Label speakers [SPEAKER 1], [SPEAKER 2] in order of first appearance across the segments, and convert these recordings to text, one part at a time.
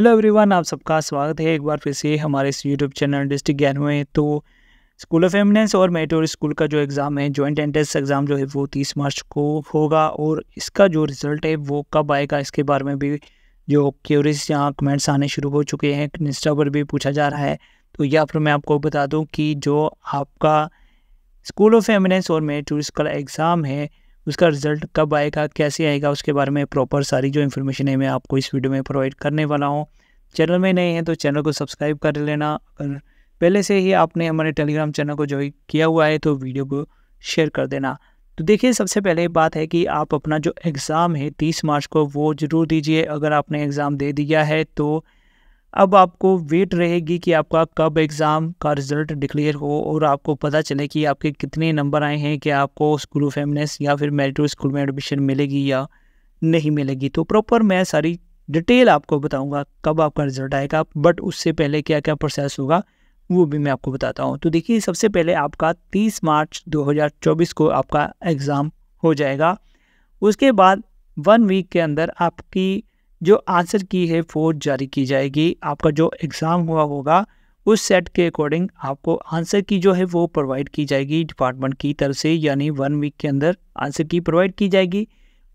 [SPEAKER 1] hello everyone आप सबका स्वागत है एक बार फिर से हमारे इस यूट्यूब चैनल डिस्ट्रिक्ट ज्ञान में तो स्कूल ऑफ एमिनेंस और मेटोर स्कूल का जो एग्ज़ाम है जॉइंट एंट्रेंस एग्ज़ाम जो है वो तीस मार्च को होगा और इसका जो रिज़ल्ट है वो कब आएगा इसके बारे में भी जो क्यूरिस यहाँ कमेंट्स आने शुरू हो चुके हैं इंस्टा पर भी पूछा जा रहा है तो या फिर मैं आपको बता दूँ कि जो आपका स्कूल ऑफ एमिनेंस और मेटोर का एग्ज़ाम है उसका रिज़ल्ट कब आएगा कैसे आएगा उसके बारे में प्रॉपर सारी जो इन्फॉर्मेशन है मैं आपको इस वीडियो में प्रोवाइड करने वाला हूँ चैनल में नए हैं तो चैनल को सब्सक्राइब कर लेना अगर पहले से ही आपने हमारे टेलीग्राम चैनल को ज्वाइन किया हुआ है तो वीडियो को शेयर कर देना तो देखिए सबसे पहले बात है कि आप अपना जो एग्ज़ाम है तीस मार्च को वो ज़रूर दीजिए अगर आपने एग्ज़ाम दे दिया है तो अब आपको वेट रहेगी कि आपका कब एग्ज़ाम का रिज़ल्ट डिक्लेयर हो और आपको पता चले कि आपके कितने नंबर आए हैं कि आपको स्कूल ऑफ एमनेस या फिर मेरिटो स्कूल में एडमिशन मिलेगी या नहीं मिलेगी तो प्रॉपर मैं सारी डिटेल आपको बताऊंगा कब आपका रिज़ल्ट आएगा बट उससे पहले क्या क्या प्रोसेस होगा वो भी मैं आपको बताता हूँ तो देखिए सबसे पहले आपका तीस मार्च दो को आपका एग्ज़ाम हो जाएगा उसके बाद वन वीक के अंदर आपकी जो आंसर की है फोर जारी की जाएगी आपका जो एग्ज़ाम हुआ होगा उस सेट के अकॉर्डिंग आपको आंसर की जो है वो प्रोवाइड की जाएगी डिपार्टमेंट की तरफ से यानी वन वीक के अंदर आंसर की प्रोवाइड की जाएगी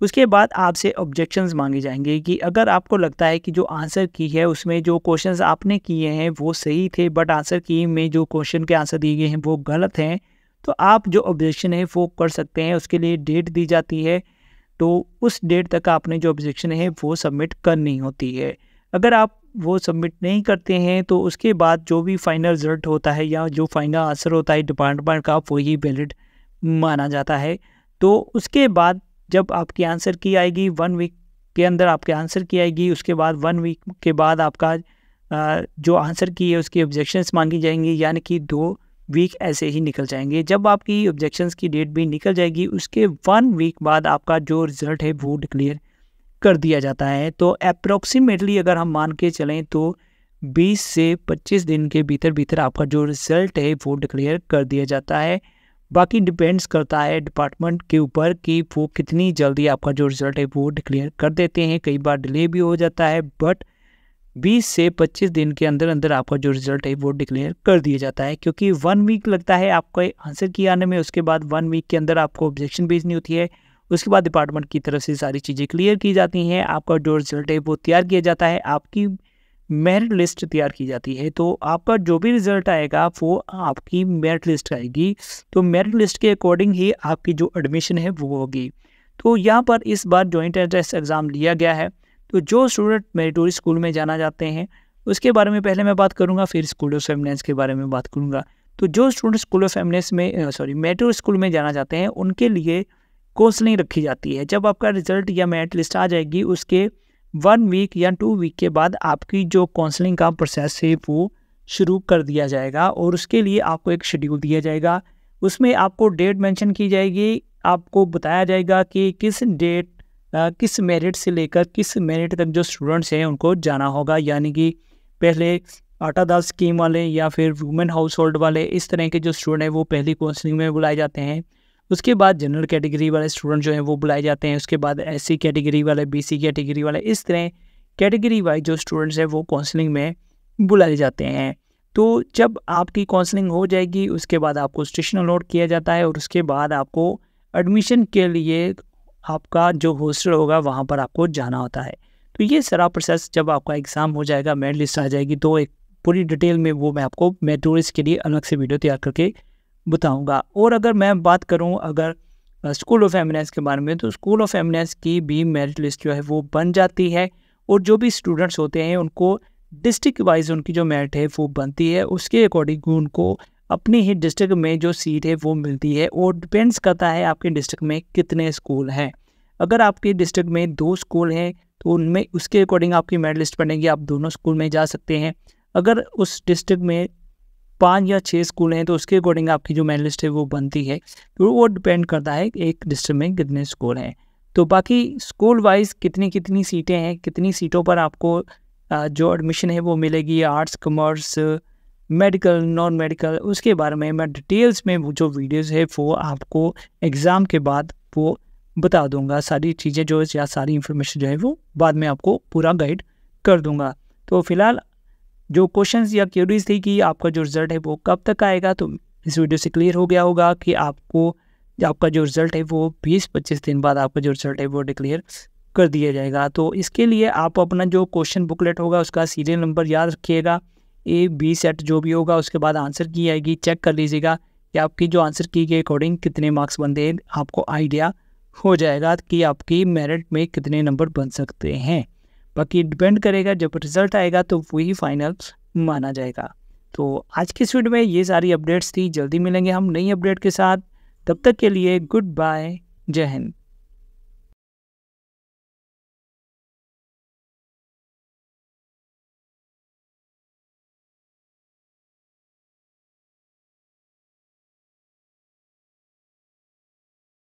[SPEAKER 1] उसके बाद आपसे ऑब्जेक्शंस मांगे जाएंगे कि अगर आपको लगता है कि जो आंसर की है उसमें जो क्वेश्चंस आपने किए हैं वो सही थे बट आंसर की में जो क्वेश्चन के आंसर दिए गए हैं वो गलत हैं तो आप जो ऑब्जेक्शन है वो कर सकते हैं उसके लिए डेट दी जाती है तो उस डेट तक आपने जो ऑब्जेक्शन है वो सबमिट करनी होती है अगर आप वो सबमिट नहीं करते हैं तो उसके बाद जो भी फाइनल रिजल्ट होता है या जो फाइनल आंसर होता है डिपार्टमेंट का वो ही वैलिड माना जाता है तो उसके बाद जब आपकी आंसर की आएगी वन वीक के अंदर आपके आंसर की आएगी उसके बाद वन वीक के बाद आपका जो आंसर की है उसकी ऑब्जेक्शंस मांगी जाएंगी यानी कि दो वीक ऐसे ही निकल जाएंगे जब आपकी ऑब्जेक्शंस की डेट भी निकल जाएगी उसके वन वीक बाद आपका जो रिज़ल्ट है वो डिक्लेयर कर दिया जाता है तो अप्रोक्सीमेटली अगर हम मान के चलें तो 20 से 25 दिन के भीतर भीतर आपका जो रिज़ल्ट है वो डिक्लेयर कर दिया जाता है बाकी डिपेंड्स करता है डिपार्टमेंट के ऊपर कि वो कितनी जल्दी आपका जो रिज़ल्ट है वो डिक्लेयर कर देते हैं कई बार डिले भी हो जाता है बट 20 से 25 दिन के अंदर अंदर आपका जो रिजल्ट है वो डिक्लेयर कर दिया जाता है क्योंकि वन वीक लगता है आपको आंसर की आने में उसके बाद वन वीक के अंदर आपको ऑब्जेक्शन भेजनी होती है उसके बाद डिपार्टमेंट की तरफ से सारी चीज़ें क्लियर की जाती हैं आपका जो रिजल्ट है वो तैयार किया जाता है आपकी मेरिट लिस्ट तैयार की जाती है तो आपका जो भी रिजल्ट आएगा वो आपकी मेरिट लिस्ट आएगी तो मेरिट लिस्ट के अकॉर्डिंग ही आपकी जो एडमिशन है वो होगी तो यहाँ पर इस बार जॉइंट एंट्रेंस एग्ज़ाम लिया गया है तो जो स्टूडेंट मेरिटोरी स्कूल में जाना जाते हैं उसके बारे में पहले मैं बात करूँगा फिर स्कूल ऑफ एमिनेंस के बारे में बात करूँगा तो जो स्टूडेंट स्कूल ऑफ एमिनेंस में सॉरी मेट्रो स्कूल में जाना जाते हैं उनके लिए काउंसलिंग रखी जाती है जब आपका रिजल्ट या मेरिट लिस्ट आ जाएगी उसके वन वीक या टू वीक के बाद आपकी जो काउंसलिंग का प्रोसेस है वो शुरू कर दिया जाएगा और उसके लिए आपको एक शेड्यूल दिया जाएगा उसमें आपको डेट मैंशन की जाएगी आपको बताया जाएगा कि किस डेट किस मेरिट से लेकर किस मेरिट तक जो स्टूडेंट्स हैं उनको जाना होगा यानी कि पहले आटा दाल स्कीम वाले या फिर वुमेन हाउस होल्ड वाले इस तरह के जो स्टूडेंट हैं वो पहली काउंसलिंग में बुलाए जाते हैं उसके बाद जनरल कैटेगरी वाले स्टूडेंट जो हैं वो बुलाए जाते हैं उसके बाद एस कैटेगरी वाले बी कैटेगरी वाले इस तरह कैटेगरी वाइज जो स्टूडेंट्स हैं वो काउंसलिंग में बुलाए जाते हैं तो जब आपकी काउंसलिंग हो जाएगी उसके बाद आपको स्टेशन अलॉट किया जाता है और उसके बाद आपको एडमिशन के लिए आपका जो हॉस्टल होगा वहाँ पर आपको जाना होता है तो ये सारा प्रोसेस जब आपका एग्ज़ाम हो जाएगा मेरिट लिस्ट आ जाएगी तो एक पूरी डिटेल में वो मैं आपको मैं टूरिस्ट के लिए अलग से वीडियो तैयार करके बताऊँगा और अगर मैं बात करूँ अगर स्कूल ऑफ एमिनेंस के बारे में तो स्कूल ऑफ एमिनेंस की भी मेरिट लिस्ट जो है वो बन जाती है और जो भी स्टूडेंट्स होते हैं उनको डिस्ट्रिक्ट वाइज उनकी जो मेरिट है वो बनती है उसके अकॉर्डिंग उनको अपने ही डिस्ट्रिक्ट में जो सीट है वो मिलती है और डिपेंड्स करता है आपके डिस्ट्रिक्ट में कितने स्कूल हैं अगर आपके डिस्ट्रिक्ट में दो स्कूल हैं तो उनमें उसके अकॉर्डिंग आपकी मेरिट लिस्ट बनेगी आप दोनों स्कूल में जा सकते हैं अगर उस डिस्ट्रिक्ट में पाँच या छः स्कूल हैं तो उसके अकॉर्डिंग आपकी जो मेरिट लिस्ट है वो बनती है तो वो डिपेंड करता है एक डिस्ट्रिक्ट में कितने स्कूल हैं तो बाकी स्कूल वाइज कितनी कितनी सीटें हैं कितनी सीटों पर आपको जो एडमिशन है वो मिलेगी arts commerce medical non medical उसके बारे में मैं डिटेल्स में वो जो वीडियोस है वो आपको एग्ज़ाम के बाद वो बता दूंगा सारी चीज़ें जो या सारी इन्फॉर्मेशन जो है वो बाद में आपको पूरा गाइड कर दूंगा तो फिलहाल जो क्वेश्चंस या क्यूरीज थी कि आपका जो रिज़ल्ट है वो कब तक आएगा तो इस वीडियो से क्लियर हो गया होगा कि आपको आपका जो रिज़ल्ट है वो बीस पच्चीस दिन बाद आपका जो रिज़ल्ट है वो डिक्लेयर कर दिया जाएगा तो इसके लिए आप अपना जो क्वेश्चन बुकलेट होगा उसका सीरियल नंबर याद रखिएगा ए बी सेट जो भी होगा उसके बाद आंसर की आएगी चेक कर लीजिएगा कि आपकी जो आंसर की के अकॉर्डिंग कितने मार्क्स बनते हैं आपको आइडिया हो जाएगा कि आपकी मेरिट में कितने नंबर बन सकते हैं बाकी डिपेंड करेगा जब रिजल्ट आएगा तो वही फाइनल माना जाएगा तो आज की इस में ये सारी अपडेट्स थी जल्दी मिलेंगे हम नई अपडेट के साथ तब तक के लिए गुड बाय जय हिंद